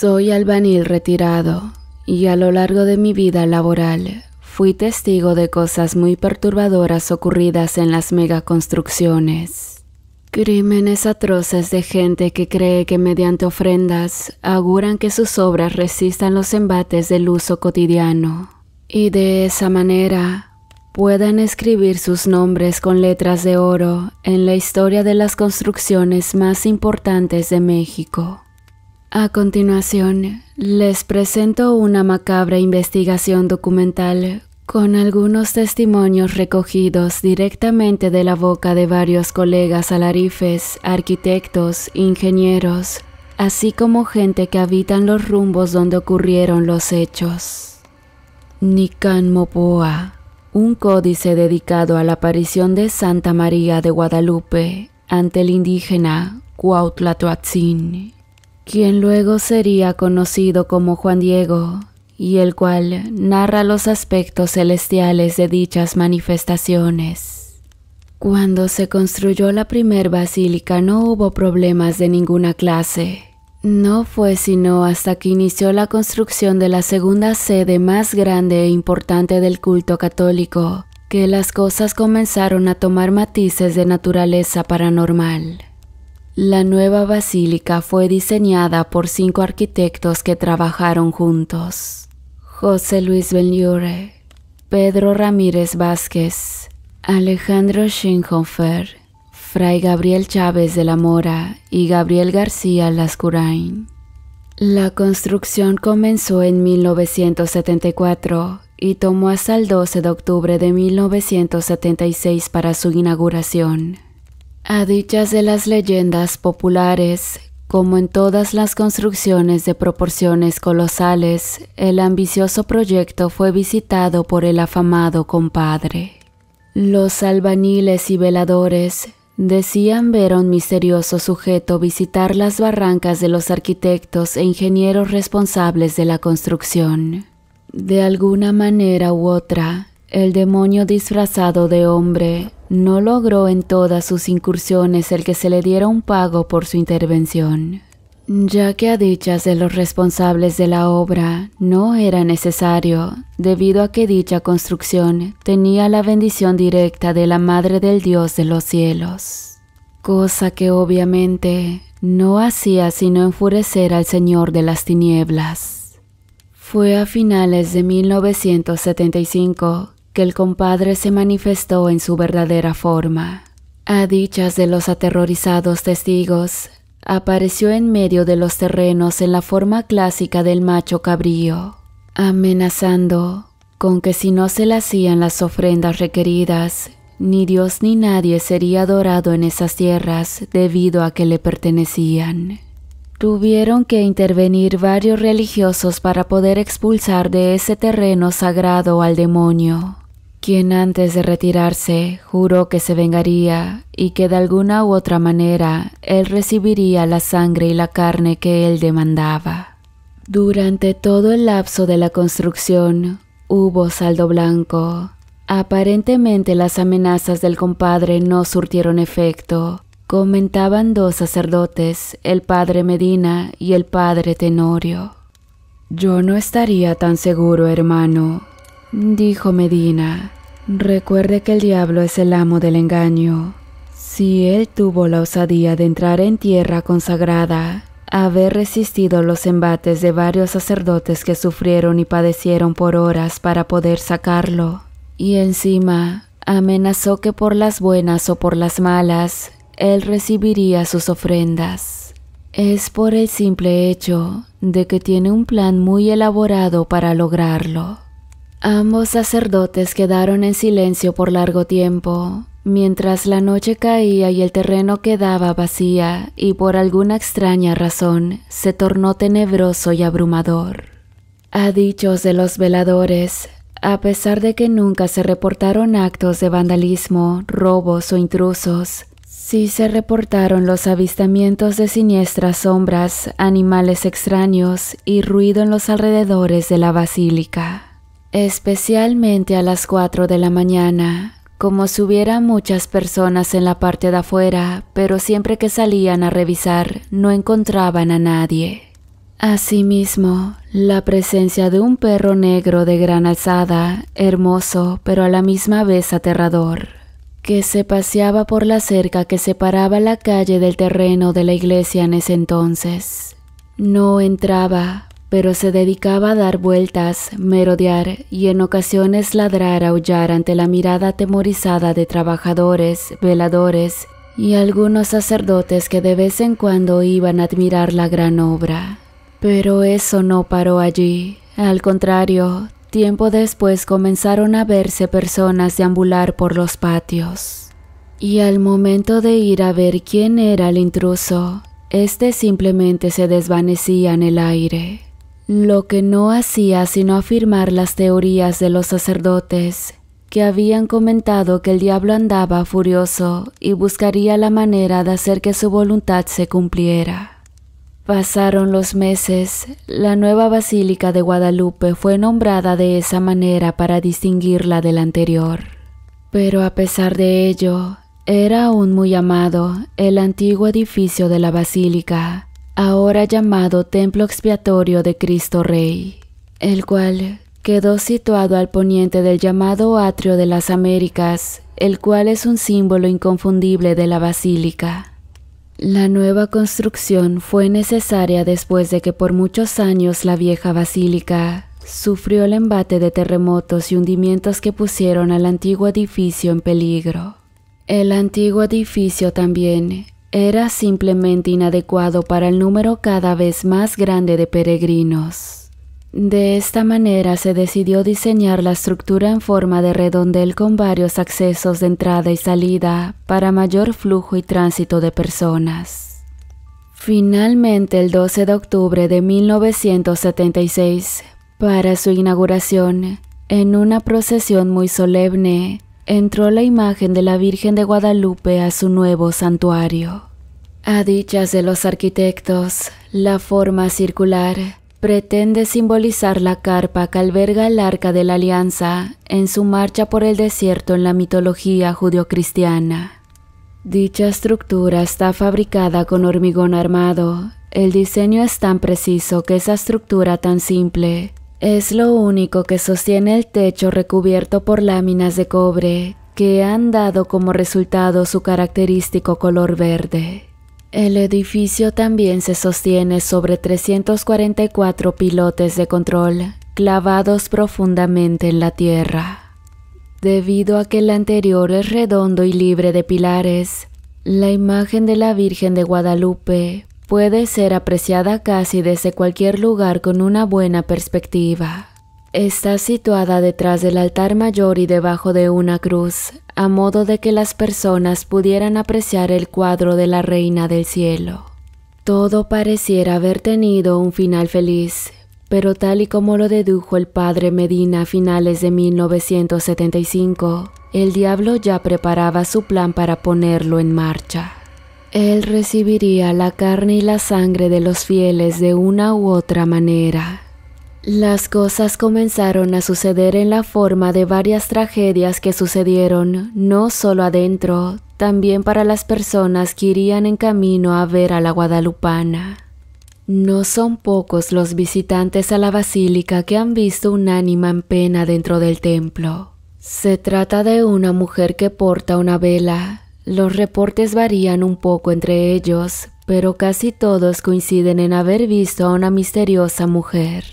Soy albanil retirado y a lo largo de mi vida laboral fui testigo de cosas muy perturbadoras ocurridas en las megaconstrucciones. Crímenes atroces de gente que cree que mediante ofrendas auguran que sus obras resistan los embates del uso cotidiano y de esa manera puedan escribir sus nombres con letras de oro en la historia de las construcciones más importantes de México. A continuación, les presento una macabra investigación documental con algunos testimonios recogidos directamente de la boca de varios colegas alarifes, arquitectos, ingenieros, así como gente que habita en los rumbos donde ocurrieron los hechos. Nican Mopoa, un códice dedicado a la aparición de Santa María de Guadalupe ante el indígena Cuauhtlatoatzin quien luego sería conocido como Juan Diego, y el cual narra los aspectos celestiales de dichas manifestaciones. Cuando se construyó la primer basílica no hubo problemas de ninguna clase. No fue sino hasta que inició la construcción de la segunda sede más grande e importante del culto católico, que las cosas comenzaron a tomar matices de naturaleza paranormal. La nueva basílica fue diseñada por cinco arquitectos que trabajaron juntos. José Luis Benlliure, Pedro Ramírez Vázquez, Alejandro Schinhofer, Fray Gabriel Chávez de la Mora y Gabriel García Lascurain. La construcción comenzó en 1974 y tomó hasta el 12 de octubre de 1976 para su inauguración. A dichas de las leyendas populares, como en todas las construcciones de proporciones colosales, el ambicioso proyecto fue visitado por el afamado compadre. Los albañiles y veladores decían ver a un misterioso sujeto visitar las barrancas de los arquitectos e ingenieros responsables de la construcción. De alguna manera u otra, el demonio disfrazado de hombre no logró en todas sus incursiones el que se le diera un pago por su intervención, ya que a dichas de los responsables de la obra no era necesario, debido a que dicha construcción tenía la bendición directa de la Madre del Dios de los cielos, cosa que obviamente no hacía sino enfurecer al Señor de las Tinieblas. Fue a finales de 1975 el compadre se manifestó en su verdadera forma. A dichas de los aterrorizados testigos, apareció en medio de los terrenos en la forma clásica del macho cabrío, amenazando con que si no se le hacían las ofrendas requeridas, ni Dios ni nadie sería adorado en esas tierras debido a que le pertenecían. Tuvieron que intervenir varios religiosos para poder expulsar de ese terreno sagrado al demonio, quien antes de retirarse juró que se vengaría y que de alguna u otra manera él recibiría la sangre y la carne que él demandaba. Durante todo el lapso de la construcción hubo saldo blanco. Aparentemente las amenazas del compadre no surtieron efecto, comentaban dos sacerdotes, el padre Medina y el padre Tenorio. Yo no estaría tan seguro, hermano, dijo Medina. Recuerde que el diablo es el amo del engaño. Si él tuvo la osadía de entrar en tierra consagrada, haber resistido los embates de varios sacerdotes que sufrieron y padecieron por horas para poder sacarlo, y encima amenazó que por las buenas o por las malas, él recibiría sus ofrendas. Es por el simple hecho de que tiene un plan muy elaborado para lograrlo. Ambos sacerdotes quedaron en silencio por largo tiempo, mientras la noche caía y el terreno quedaba vacía y por alguna extraña razón se tornó tenebroso y abrumador. A dichos de los veladores, a pesar de que nunca se reportaron actos de vandalismo, robos o intrusos, sí se reportaron los avistamientos de siniestras sombras, animales extraños y ruido en los alrededores de la basílica especialmente a las 4 de la mañana, como si hubiera muchas personas en la parte de afuera, pero siempre que salían a revisar no encontraban a nadie. Asimismo, la presencia de un perro negro de gran alzada, hermoso pero a la misma vez aterrador, que se paseaba por la cerca que separaba la calle del terreno de la iglesia en ese entonces. No entraba, pero se dedicaba a dar vueltas, merodear y en ocasiones ladrar, aullar ante la mirada atemorizada de trabajadores, veladores y algunos sacerdotes que de vez en cuando iban a admirar la gran obra. Pero eso no paró allí. Al contrario, tiempo después comenzaron a verse personas deambular por los patios. Y al momento de ir a ver quién era el intruso, éste simplemente se desvanecía en el aire lo que no hacía sino afirmar las teorías de los sacerdotes, que habían comentado que el diablo andaba furioso y buscaría la manera de hacer que su voluntad se cumpliera. Pasaron los meses, la nueva Basílica de Guadalupe fue nombrada de esa manera para distinguirla de la anterior. Pero a pesar de ello, era aún muy amado el antiguo edificio de la Basílica, ahora llamado Templo Expiatorio de Cristo Rey, el cual quedó situado al poniente del llamado Atrio de las Américas, el cual es un símbolo inconfundible de la Basílica. La nueva construcción fue necesaria después de que por muchos años la vieja basílica sufrió el embate de terremotos y hundimientos que pusieron al antiguo edificio en peligro. El antiguo edificio también era simplemente inadecuado para el número cada vez más grande de peregrinos. De esta manera se decidió diseñar la estructura en forma de redondel con varios accesos de entrada y salida para mayor flujo y tránsito de personas. Finalmente, el 12 de octubre de 1976, para su inauguración, en una procesión muy solemne, entró la imagen de la Virgen de Guadalupe a su nuevo santuario. A dichas de los arquitectos, la forma circular pretende simbolizar la carpa que alberga el arca de la alianza en su marcha por el desierto en la mitología judio-cristiana. Dicha estructura está fabricada con hormigón armado. El diseño es tan preciso que esa estructura tan simple es lo único que sostiene el techo recubierto por láminas de cobre que han dado como resultado su característico color verde. El edificio también se sostiene sobre 344 pilotes de control clavados profundamente en la tierra. Debido a que el anterior es redondo y libre de pilares, la imagen de la Virgen de Guadalupe Puede ser apreciada casi desde cualquier lugar con una buena perspectiva. Está situada detrás del altar mayor y debajo de una cruz, a modo de que las personas pudieran apreciar el cuadro de la Reina del Cielo. Todo pareciera haber tenido un final feliz, pero tal y como lo dedujo el padre Medina a finales de 1975, el diablo ya preparaba su plan para ponerlo en marcha. Él recibiría la carne y la sangre de los fieles de una u otra manera. Las cosas comenzaron a suceder en la forma de varias tragedias que sucedieron, no solo adentro, también para las personas que irían en camino a ver a la guadalupana. No son pocos los visitantes a la basílica que han visto un ánima en pena dentro del templo. Se trata de una mujer que porta una vela, los reportes varían un poco entre ellos, pero casi todos coinciden en haber visto a una misteriosa mujer.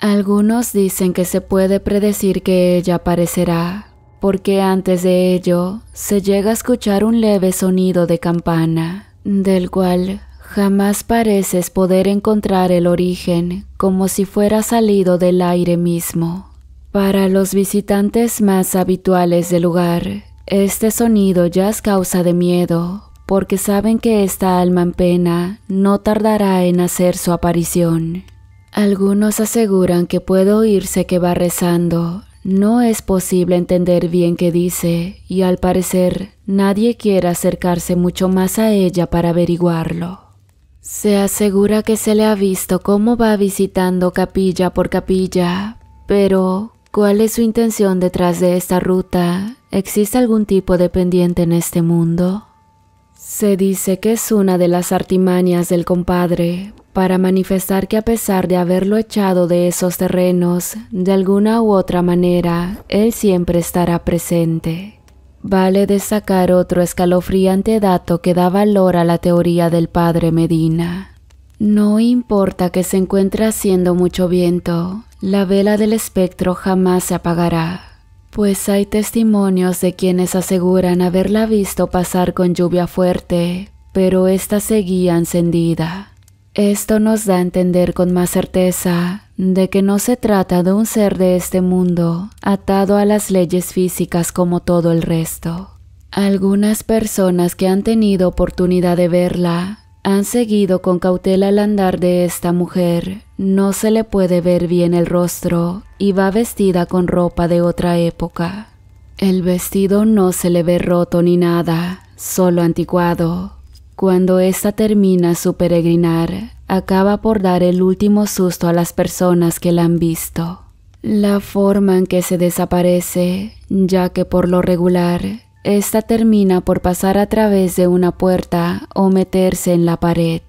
Algunos dicen que se puede predecir que ella aparecerá, porque antes de ello se llega a escuchar un leve sonido de campana, del cual jamás pareces poder encontrar el origen, como si fuera salido del aire mismo. Para los visitantes más habituales del lugar, este sonido ya es causa de miedo, porque saben que esta alma en pena no tardará en hacer su aparición. Algunos aseguran que puede oírse que va rezando, no es posible entender bien qué dice y al parecer nadie quiere acercarse mucho más a ella para averiguarlo. Se asegura que se le ha visto cómo va visitando capilla por capilla, pero ¿Cuál es su intención detrás de esta ruta? ¿Existe algún tipo de pendiente en este mundo? Se dice que es una de las artimañas del compadre para manifestar que a pesar de haberlo echado de esos terrenos, de alguna u otra manera, él siempre estará presente. Vale destacar otro escalofriante dato que da valor a la teoría del padre Medina. No importa que se encuentre haciendo mucho viento, la vela del espectro jamás se apagará, pues hay testimonios de quienes aseguran haberla visto pasar con lluvia fuerte, pero ésta seguía encendida. Esto nos da a entender con más certeza de que no se trata de un ser de este mundo atado a las leyes físicas como todo el resto. Algunas personas que han tenido oportunidad de verla han seguido con cautela el andar de esta mujer, no se le puede ver bien el rostro y va vestida con ropa de otra época. El vestido no se le ve roto ni nada, solo anticuado. Cuando ésta termina su peregrinar, acaba por dar el último susto a las personas que la han visto. La forma en que se desaparece, ya que por lo regular esta termina por pasar a través de una puerta o meterse en la pared.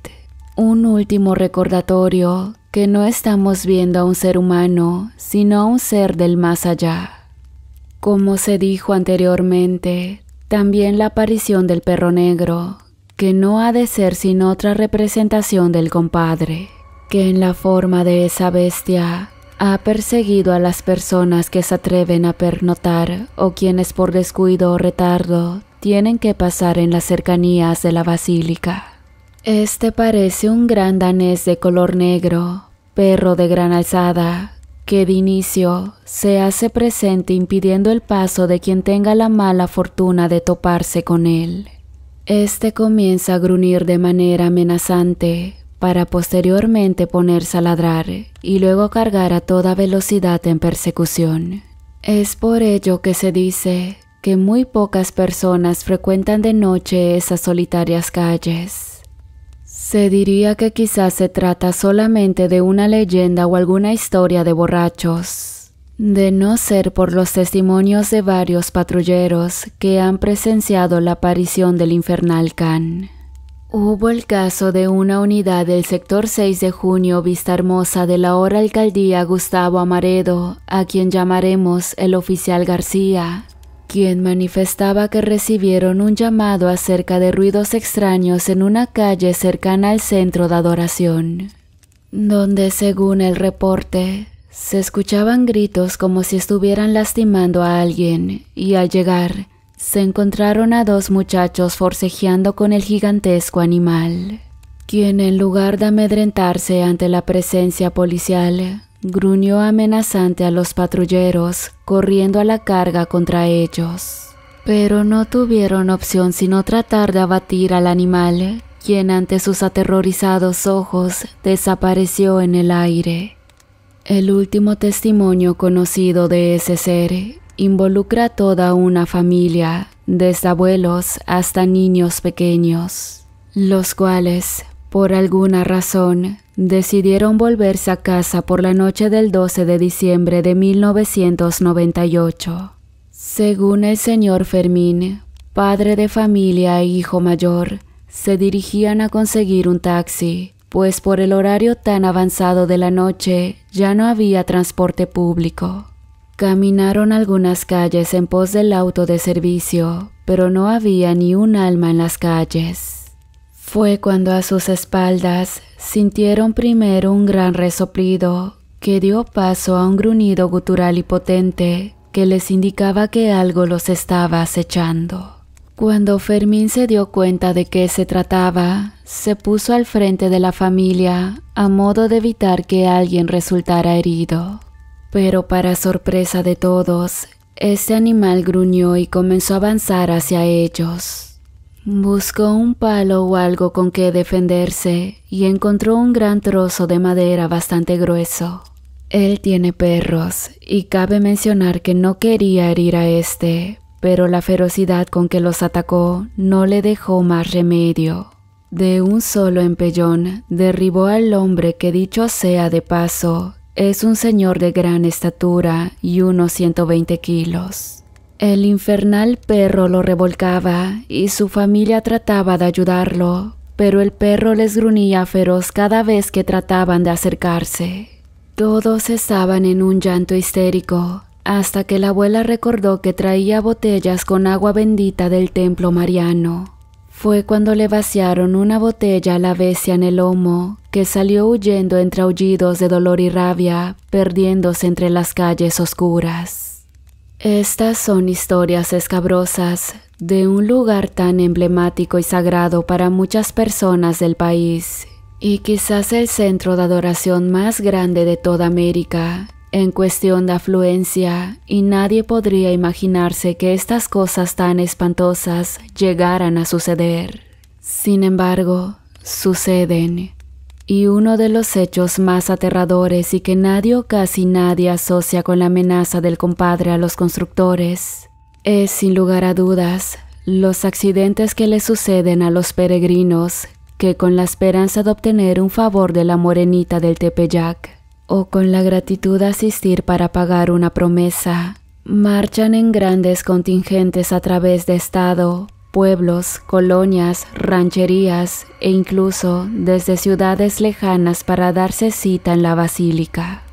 Un último recordatorio que no estamos viendo a un ser humano, sino a un ser del más allá. Como se dijo anteriormente, también la aparición del perro negro, que no ha de ser sino otra representación del compadre, que en la forma de esa bestia ha perseguido a las personas que se atreven a pernotar o quienes por descuido o retardo tienen que pasar en las cercanías de la basílica. Este parece un gran danés de color negro, perro de gran alzada, que de inicio se hace presente impidiendo el paso de quien tenga la mala fortuna de toparse con él. Este comienza a gruñir de manera amenazante, para posteriormente ponerse a ladrar y luego cargar a toda velocidad en persecución. Es por ello que se dice que muy pocas personas frecuentan de noche esas solitarias calles. Se diría que quizás se trata solamente de una leyenda o alguna historia de borrachos, de no ser por los testimonios de varios patrulleros que han presenciado la aparición del infernal can. Hubo el caso de una unidad del sector 6 de junio Vista Hermosa de la hora alcaldía Gustavo Amaredo, a quien llamaremos el oficial García, quien manifestaba que recibieron un llamado acerca de ruidos extraños en una calle cercana al centro de adoración, donde según el reporte, se escuchaban gritos como si estuvieran lastimando a alguien, y al llegar, se encontraron a dos muchachos forcejeando con el gigantesco animal, quien en lugar de amedrentarse ante la presencia policial, gruñó amenazante a los patrulleros, corriendo a la carga contra ellos. Pero no tuvieron opción sino tratar de abatir al animal, quien ante sus aterrorizados ojos desapareció en el aire. El último testimonio conocido de ese ser involucra toda una familia, desde abuelos hasta niños pequeños, los cuales, por alguna razón, decidieron volverse a casa por la noche del 12 de diciembre de 1998. Según el señor Fermín, padre de familia e hijo mayor, se dirigían a conseguir un taxi, pues por el horario tan avanzado de la noche ya no había transporte público. Caminaron algunas calles en pos del auto de servicio, pero no había ni un alma en las calles. Fue cuando a sus espaldas sintieron primero un gran resoplido que dio paso a un gruñido gutural y potente que les indicaba que algo los estaba acechando. Cuando Fermín se dio cuenta de qué se trataba, se puso al frente de la familia a modo de evitar que alguien resultara herido. Pero para sorpresa de todos, este animal gruñó y comenzó a avanzar hacia ellos. Buscó un palo o algo con que defenderse y encontró un gran trozo de madera bastante grueso. Él tiene perros y cabe mencionar que no quería herir a este, pero la ferocidad con que los atacó no le dejó más remedio. De un solo empellón derribó al hombre que dicho sea de paso, es un señor de gran estatura y unos 120 kilos. El infernal perro lo revolcaba y su familia trataba de ayudarlo, pero el perro les gruñía feroz cada vez que trataban de acercarse. Todos estaban en un llanto histérico, hasta que la abuela recordó que traía botellas con agua bendita del templo mariano fue cuando le vaciaron una botella a la bestia en el lomo, que salió huyendo entre aullidos de dolor y rabia, perdiéndose entre las calles oscuras. Estas son historias escabrosas de un lugar tan emblemático y sagrado para muchas personas del país, y quizás el centro de adoración más grande de toda América, en cuestión de afluencia, y nadie podría imaginarse que estas cosas tan espantosas llegaran a suceder. Sin embargo, suceden. Y uno de los hechos más aterradores y que nadie o casi nadie asocia con la amenaza del compadre a los constructores es, sin lugar a dudas, los accidentes que le suceden a los peregrinos que con la esperanza de obtener un favor de la morenita del Tepeyac o con la gratitud asistir para pagar una promesa. Marchan en grandes contingentes a través de estado, pueblos, colonias, rancherías e incluso desde ciudades lejanas para darse cita en la basílica.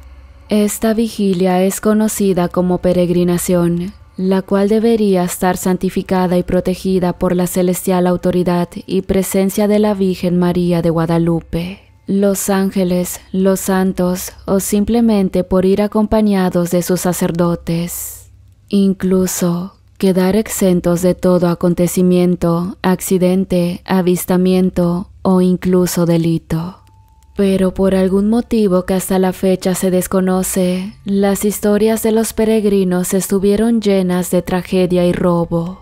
Esta vigilia es conocida como peregrinación, la cual debería estar santificada y protegida por la celestial autoridad y presencia de la Virgen María de Guadalupe los ángeles, los santos o simplemente por ir acompañados de sus sacerdotes. Incluso quedar exentos de todo acontecimiento, accidente, avistamiento o incluso delito. Pero por algún motivo que hasta la fecha se desconoce, las historias de los peregrinos estuvieron llenas de tragedia y robo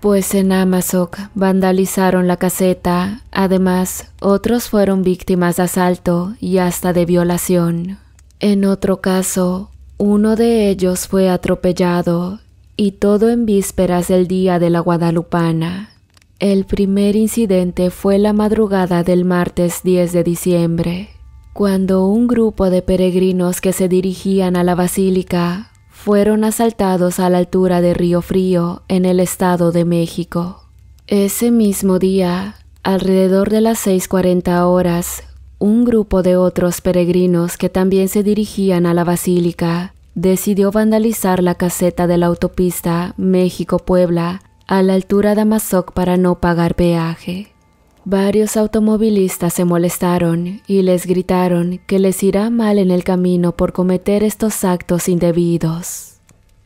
pues en Amazon vandalizaron la caseta, además otros fueron víctimas de asalto y hasta de violación. En otro caso, uno de ellos fue atropellado y todo en vísperas del Día de la Guadalupana. El primer incidente fue la madrugada del martes 10 de diciembre, cuando un grupo de peregrinos que se dirigían a la basílica fueron asaltados a la altura de Río Frío, en el Estado de México. Ese mismo día, alrededor de las 6.40 horas, un grupo de otros peregrinos que también se dirigían a la basílica decidió vandalizar la caseta de la autopista México-Puebla a la altura de Amazoc para no pagar peaje. Varios automovilistas se molestaron y les gritaron que les irá mal en el camino por cometer estos actos indebidos.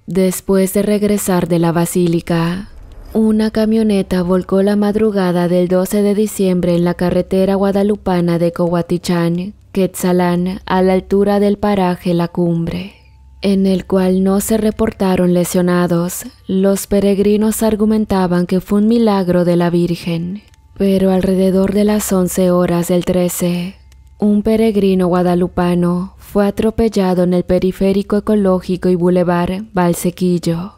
Después de regresar de la basílica, una camioneta volcó la madrugada del 12 de diciembre en la carretera guadalupana de Cohuatichán, Quetzalán, a la altura del paraje La Cumbre, en el cual no se reportaron lesionados. Los peregrinos argumentaban que fue un milagro de la Virgen. Pero alrededor de las 11 horas del 13, un peregrino guadalupano fue atropellado en el periférico ecológico y bulevar Valsequillo.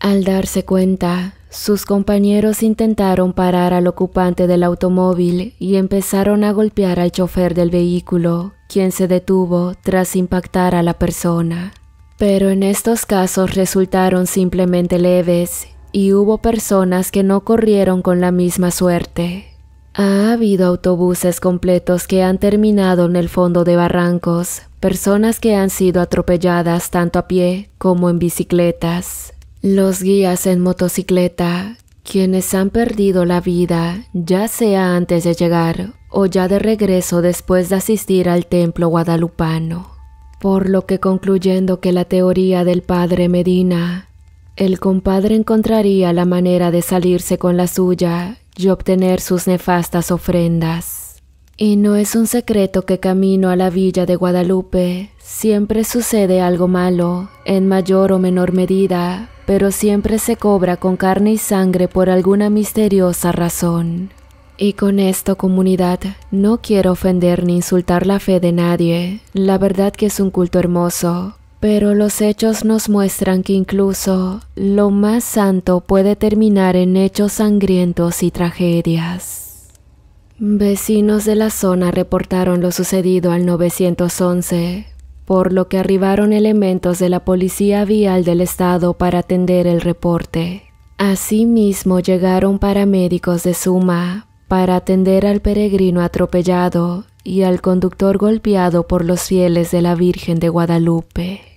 Al darse cuenta, sus compañeros intentaron parar al ocupante del automóvil y empezaron a golpear al chofer del vehículo, quien se detuvo tras impactar a la persona. Pero en estos casos resultaron simplemente leves y hubo personas que no corrieron con la misma suerte. Ha habido autobuses completos que han terminado en el fondo de barrancos, personas que han sido atropelladas tanto a pie como en bicicletas, los guías en motocicleta, quienes han perdido la vida ya sea antes de llegar o ya de regreso después de asistir al templo guadalupano. Por lo que concluyendo que la teoría del padre Medina el compadre encontraría la manera de salirse con la suya y obtener sus nefastas ofrendas. Y no es un secreto que camino a la villa de Guadalupe siempre sucede algo malo, en mayor o menor medida, pero siempre se cobra con carne y sangre por alguna misteriosa razón. Y con esto, comunidad, no quiero ofender ni insultar la fe de nadie. La verdad que es un culto hermoso, pero los hechos nos muestran que incluso lo más santo puede terminar en hechos sangrientos y tragedias. Vecinos de la zona reportaron lo sucedido al 911, por lo que arribaron elementos de la Policía Vial del Estado para atender el reporte. Asimismo llegaron paramédicos de Suma para atender al peregrino atropellado y al conductor golpeado por los fieles de la Virgen de Guadalupe.